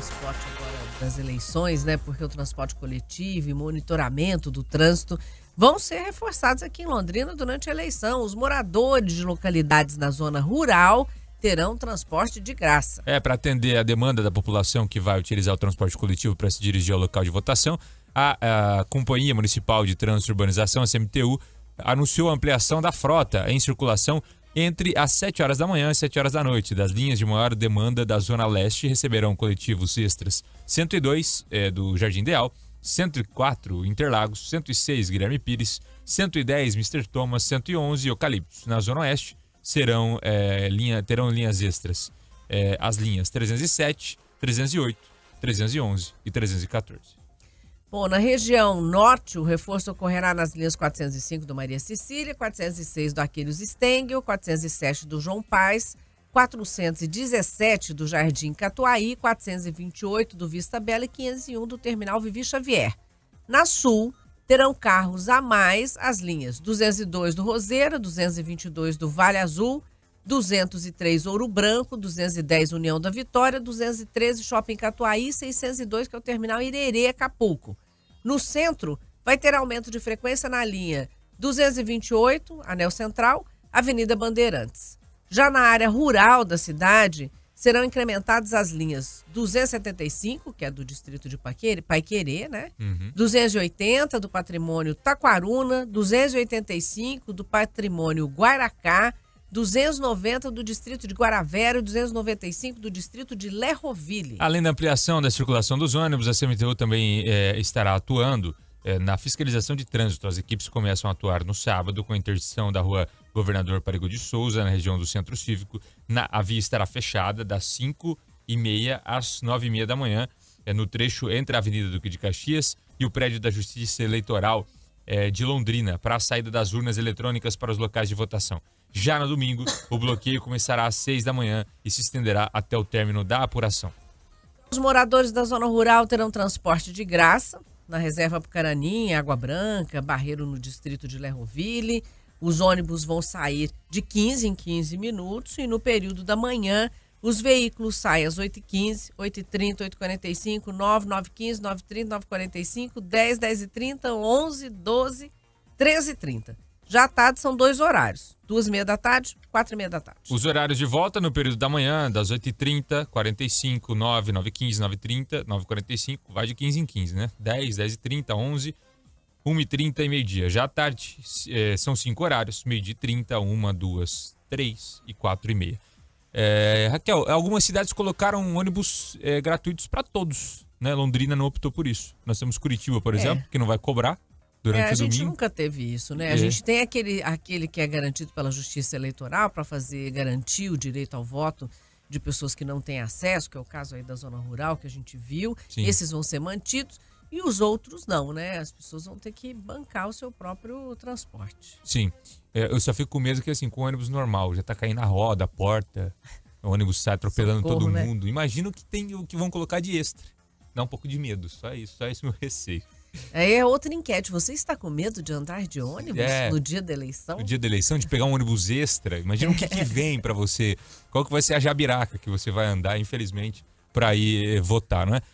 transporte agora das eleições, né? Porque o transporte coletivo e monitoramento do trânsito vão ser reforçados aqui em Londrina durante a eleição. Os moradores de localidades na zona rural terão transporte de graça. É, para atender a demanda da população que vai utilizar o transporte coletivo para se dirigir ao local de votação, a, a Companhia Municipal de Trânsito e Urbanização, a CMTU, anunciou a ampliação da frota em circulação entre as 7 horas da manhã e 7 horas da noite, das linhas de maior demanda da Zona Leste, receberão coletivos extras 102 é, eh, do Jardim Ideal, 104 Interlagos, 106 Guilherme Pires, 110 Mr. Thomas, 111 Eucalipto. Na Zona Oeste serão, é, linha, terão linhas extras é, as linhas 307, 308, 311 e 314. Bom, na região norte, o reforço ocorrerá nas linhas 405 do Maria Cecília, 406 do Aquiles Stengel, 407 do João Paz, 417 do Jardim Catuaí, 428 do Vista Bela e 501 do Terminal Vivi Xavier. Na sul, terão carros a mais as linhas 202 do Roseira, 222 do Vale Azul, 203 Ouro Branco, 210 União da Vitória, 213 Shopping Catuaí, 602 que é o Terminal Irerê, Acapulco. No centro, vai ter aumento de frequência na linha 228, Anel Central, Avenida Bandeirantes. Já na área rural da cidade, serão incrementadas as linhas 275, que é do distrito de Paiquerê, né? Uhum. 280 do patrimônio Taquaruna, 285 do patrimônio Guaracá, 290 do distrito de Guaravera e 295 do distrito de Lerroville. Além da ampliação da circulação dos ônibus, a CMTU também é, estará atuando é, na fiscalização de trânsito. As equipes começam a atuar no sábado com a interdição da rua Governador Parigo de Souza, na região do Centro Cívico. Na, a via estará fechada das 5 e meia às 9 e meia da manhã, é, no trecho entre a Avenida Duque de Caxias e o prédio da Justiça Eleitoral é, de Londrina para a saída das urnas eletrônicas para os locais de votação. Já no domingo, o bloqueio começará às 6 da manhã e se estenderá até o término da apuração. Os moradores da zona rural terão transporte de graça na reserva Apucarani, Água Branca, Barreiro no distrito de Lerroville. Os ônibus vão sair de 15 em 15 minutos e no período da manhã os veículos saem às 8h15, 8h30, 8h45, 9, 9h15, 9h30, 9h45, 10, 10h30, 11, 12, 13h30. Já à tarde são dois horários, 2 h meia da tarde, quatro e da tarde. Os horários de volta no período da manhã, das 8h30, 45, 9, 9h15, 9h30, 9h45, vai de 15 em 15, né? 10, 10h30, 11 1h30 e meio-dia. Já à tarde, é, são cinco horários: meio-dia e 30, 1, 2, 3 e 4 e meia. É, Raquel, algumas cidades colocaram ônibus é, gratuitos para todos. Né? Londrina não optou por isso. Nós temos Curitiba, por é. exemplo, que não vai cobrar durante é, o domingo. A gente nunca teve isso, né? A é. gente tem aquele, aquele que é garantido pela Justiça Eleitoral para fazer garantir o direito ao voto de pessoas que não têm acesso, que é o caso aí da zona rural que a gente viu. Sim. Esses vão ser mantidos e os outros não, né? As pessoas vão ter que bancar o seu próprio transporte. Sim. É, eu só fico com medo que, assim, com o ônibus normal, já tá caindo a roda, a porta, o ônibus sai atropelando Socorro, todo né? mundo. Imagino que tem o que vão colocar de extra. Dá um pouco de medo, só isso, só esse meu receio. Aí é, é outra enquete. Você está com medo de andar de ônibus é, no dia da eleição? No dia da eleição, de pegar um ônibus extra. Imagina o que, que vem para você. Qual que vai ser a jabiraca que você vai andar, infelizmente, para ir votar, não é?